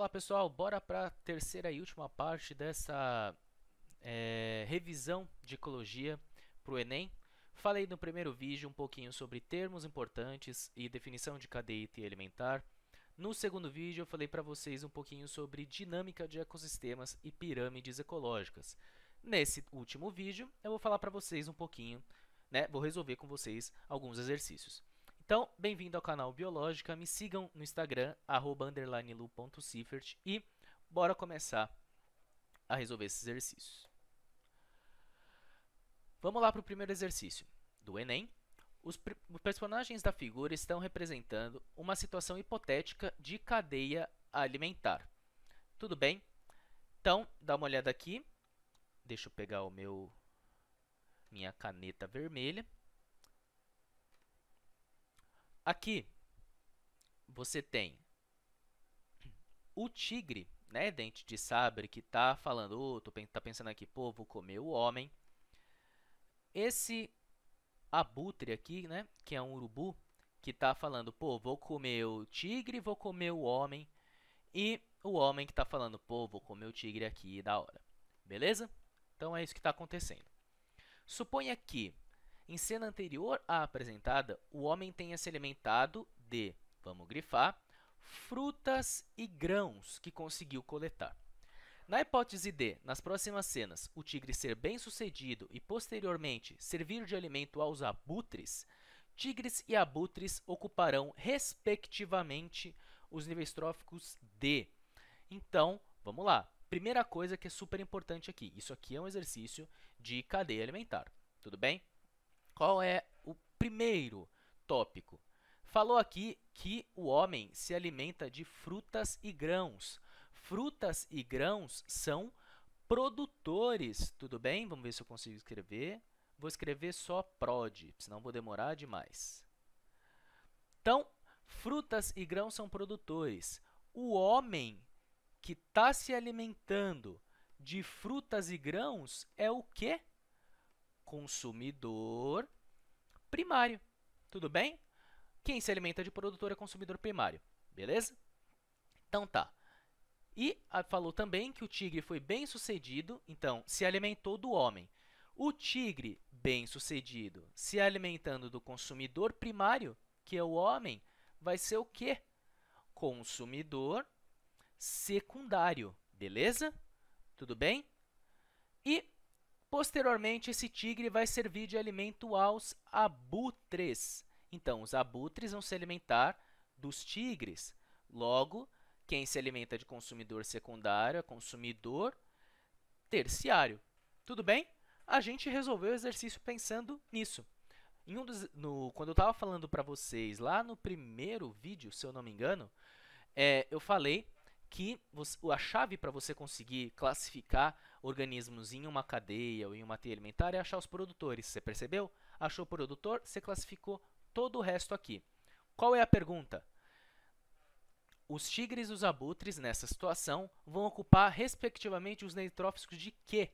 Olá pessoal, bora para a terceira e última parte dessa é, revisão de ecologia para o Enem. Falei no primeiro vídeo um pouquinho sobre termos importantes e definição de cadeia e No segundo vídeo eu falei para vocês um pouquinho sobre dinâmica de ecossistemas e pirâmides ecológicas. Nesse último vídeo eu vou falar para vocês um pouquinho, né, vou resolver com vocês alguns exercícios. Então, bem-vindo ao canal Biológica. Me sigam no Instagram, lu.siffert e bora começar a resolver esses exercícios. Vamos lá para o primeiro exercício do Enem. Os personagens da figura estão representando uma situação hipotética de cadeia alimentar. Tudo bem? Então, dá uma olhada aqui. Deixa eu pegar o meu minha caneta vermelha. Aqui você tem o tigre, né, dente de sabre que tá falando, oh, tô, tá pensando aqui, pô, vou comer o homem. Esse abutre aqui, né, que é um urubu, que tá falando, pô, vou comer o tigre, vou comer o homem. E o homem que tá falando, pô, vou comer o tigre aqui, da hora. Beleza? Então é isso que está acontecendo. Suponha que em cena anterior à apresentada, o homem tenha se alimentado de, vamos grifar, frutas e grãos que conseguiu coletar. Na hipótese de, nas próximas cenas, o tigre ser bem sucedido e posteriormente servir de alimento aos abutres, tigres e abutres ocuparão, respectivamente, os níveis tróficos D. Então, vamos lá. Primeira coisa que é super importante aqui: isso aqui é um exercício de cadeia alimentar. Tudo bem? Qual é o primeiro tópico? Falou aqui que o homem se alimenta de frutas e grãos. Frutas e grãos são produtores, tudo bem? Vamos ver se eu consigo escrever. Vou escrever só prod, senão vou demorar demais. Então, frutas e grãos são produtores. O homem que está se alimentando de frutas e grãos é o quê? consumidor primário. Tudo bem? Quem se alimenta de produtor é consumidor primário, beleza? Então tá. E ah, falou também que o tigre foi bem sucedido, então se alimentou do homem. O tigre bem sucedido se alimentando do consumidor primário, que é o homem, vai ser o quê? Consumidor secundário, beleza? Tudo bem? E Posteriormente, esse tigre vai servir de alimento aos abutres. Então, os abutres vão se alimentar dos tigres. Logo, quem se alimenta de consumidor secundário é consumidor terciário. Tudo bem? A gente resolveu o exercício pensando nisso. Um dos, no, quando eu estava falando para vocês lá no primeiro vídeo, se eu não me engano, é, eu falei que você, a chave para você conseguir classificar organismos em uma cadeia ou em uma teia alimentar é achar os produtores. Você percebeu? Achou o produtor, você classificou todo o resto aqui. Qual é a pergunta? Os tigres e os abutres, nessa situação, vão ocupar, respectivamente, os neutróficos de quê?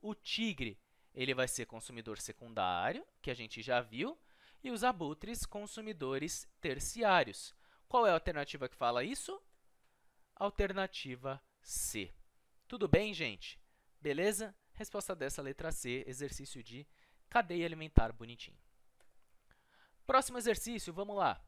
O tigre ele vai ser consumidor secundário, que a gente já viu, e os abutres consumidores terciários. Qual é a alternativa que fala isso? alternativa C. Tudo bem, gente? Beleza? Resposta dessa letra C, exercício de cadeia alimentar bonitinho. Próximo exercício, vamos lá.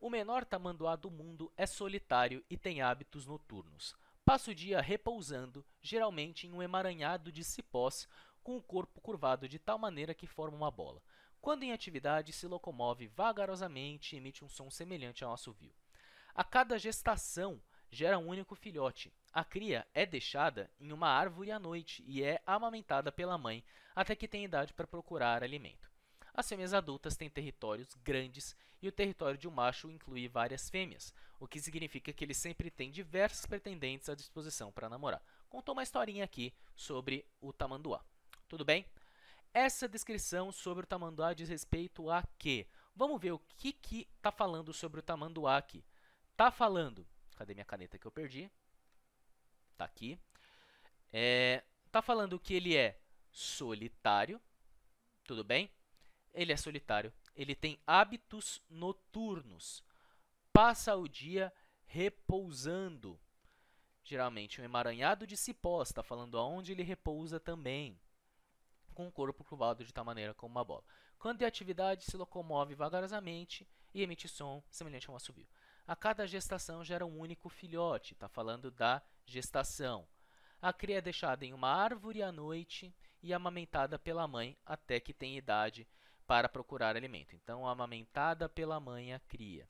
O menor tamanduá do mundo é solitário e tem hábitos noturnos. Passa o dia repousando, geralmente em um emaranhado de cipós, com o corpo curvado de tal maneira que forma uma bola. Quando em atividade, se locomove vagarosamente e emite um som semelhante ao assovio. A cada gestação, gera um único filhote. A cria é deixada em uma árvore à noite e é amamentada pela mãe até que tenha idade para procurar alimento. As fêmeas adultas têm territórios grandes e o território de um macho inclui várias fêmeas, o que significa que ele sempre tem diversos pretendentes à disposição para namorar. Contou uma historinha aqui sobre o tamanduá. Tudo bem? Essa descrição sobre o tamanduá diz respeito a quê? Vamos ver o que que tá falando sobre o tamanduá aqui. Tá falando Cadê minha caneta que eu perdi? Tá aqui. É, tá falando que ele é solitário. Tudo bem? Ele é solitário. Ele tem hábitos noturnos. Passa o dia repousando. Geralmente um emaranhado de cipós, está falando aonde ele repousa também. Com o corpo curvado de tal maneira como uma bola. Quando tem atividade, se locomove vagarosamente e emite som semelhante a um assobio. A cada gestação gera um único filhote, está falando da gestação. A cria é deixada em uma árvore à noite e amamentada pela mãe até que tenha idade para procurar alimento. Então, amamentada pela mãe a cria.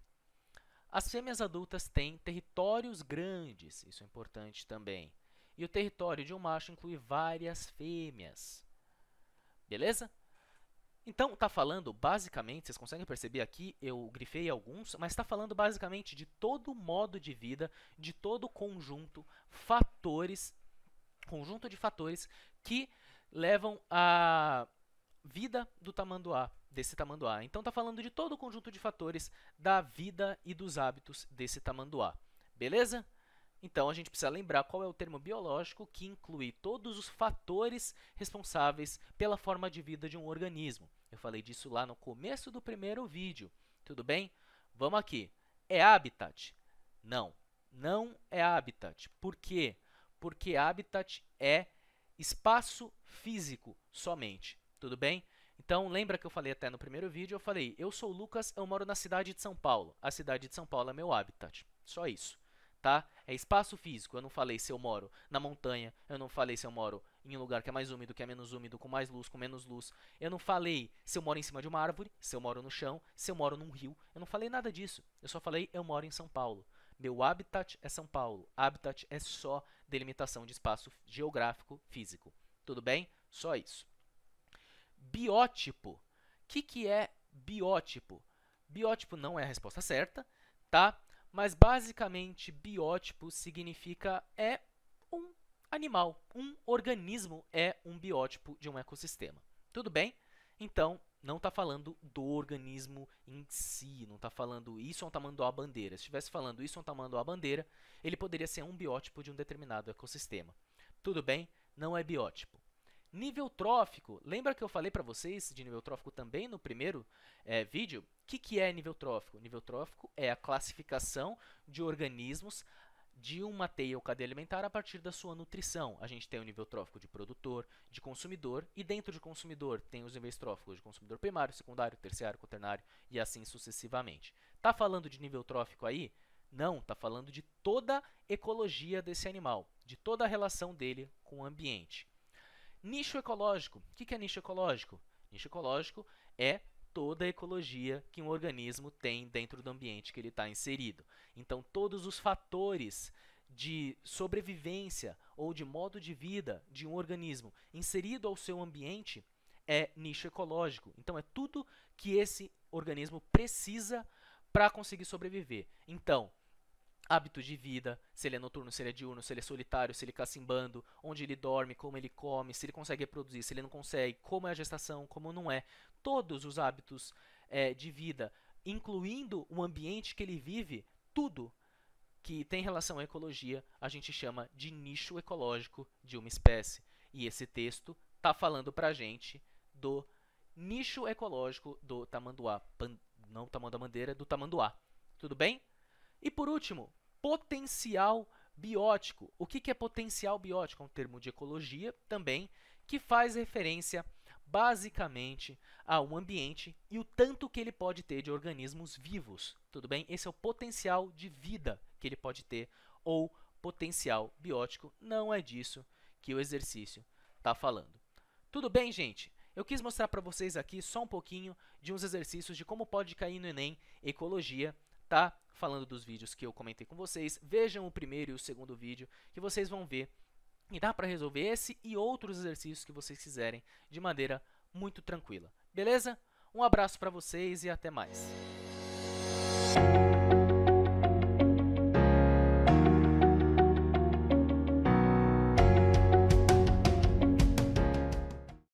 As fêmeas adultas têm territórios grandes, isso é importante também. E o território de um macho inclui várias fêmeas. Beleza? Então, está falando basicamente, vocês conseguem perceber aqui, eu grifei alguns, mas está falando basicamente de todo modo de vida, de todo conjunto, fatores, conjunto de fatores que levam à vida do tamanduá, desse tamanduá. Então, está falando de todo o conjunto de fatores da vida e dos hábitos desse tamanduá. Beleza? Então, a gente precisa lembrar qual é o termo biológico que inclui todos os fatores responsáveis pela forma de vida de um organismo. Eu falei disso lá no começo do primeiro vídeo. Tudo bem? Vamos aqui. É habitat? Não, não é habitat. Por quê? Porque habitat é espaço físico somente. Tudo bem? Então, lembra que eu falei até no primeiro vídeo, eu falei, eu sou o Lucas, eu moro na cidade de São Paulo. A cidade de São Paulo é meu habitat. Só isso tá? É espaço físico. Eu não falei se eu moro na montanha, eu não falei se eu moro em um lugar que é mais úmido, que é menos úmido, com mais luz, com menos luz. Eu não falei se eu moro em cima de uma árvore, se eu moro no chão, se eu moro num rio. Eu não falei nada disso. Eu só falei eu moro em São Paulo. Meu habitat é São Paulo. Habitat é só delimitação de espaço geográfico físico. Tudo bem? Só isso. Biótipo. O que, que é biótipo? Biótipo não é a resposta certa, tá? Mas basicamente, biótipo significa é um animal, um organismo é um biótipo de um ecossistema. Tudo bem? Então, não está falando do organismo em si, não está falando isso é um tamanduá bandeira. Se estivesse falando isso é um tamanduá bandeira, ele poderia ser um biótipo de um determinado ecossistema. Tudo bem? Não é biótipo. Nível trófico. Lembra que eu falei para vocês de nível trófico também no primeiro é, vídeo? O que, que é nível trófico? Nível trófico é a classificação de organismos de uma teia ou cadeia alimentar a partir da sua nutrição. A gente tem o nível trófico de produtor, de consumidor, e dentro de consumidor tem os níveis tróficos de consumidor primário, secundário, terciário, quaternário e assim sucessivamente. Tá falando de nível trófico aí? Não, tá falando de toda a ecologia desse animal, de toda a relação dele com o ambiente. Nicho ecológico. O que é nicho ecológico? Nicho ecológico é toda a ecologia que um organismo tem dentro do ambiente que ele está inserido. Então, todos os fatores de sobrevivência ou de modo de vida de um organismo inserido ao seu ambiente é nicho ecológico. Então, é tudo que esse organismo precisa para conseguir sobreviver. Então, hábito de vida, se ele é noturno, se ele é diurno, se ele é solitário, se ele cacimbando, onde ele dorme, como ele come, se ele consegue reproduzir, se ele não consegue, como é a gestação, como não é. Todos os hábitos é, de vida, incluindo o ambiente que ele vive, tudo que tem relação à ecologia, a gente chama de nicho ecológico de uma espécie. E esse texto está falando para a gente do nicho ecológico do tamanduá, pan, não tamanduá do tamanduá. Tudo bem? E por último, potencial biótico. O que é potencial biótico? É um termo de ecologia também que faz referência basicamente ao ambiente e o tanto que ele pode ter de organismos vivos. Tudo bem? Esse é o potencial de vida que ele pode ter ou potencial biótico. Não é disso que o exercício está falando. Tudo bem, gente? Eu quis mostrar para vocês aqui só um pouquinho de uns exercícios de como pode cair no Enem Ecologia tá? Falando dos vídeos que eu comentei com vocês, vejam o primeiro e o segundo vídeo que vocês vão ver e dá para resolver esse e outros exercícios que vocês quiserem de maneira muito tranquila. Beleza? Um abraço para vocês e até mais.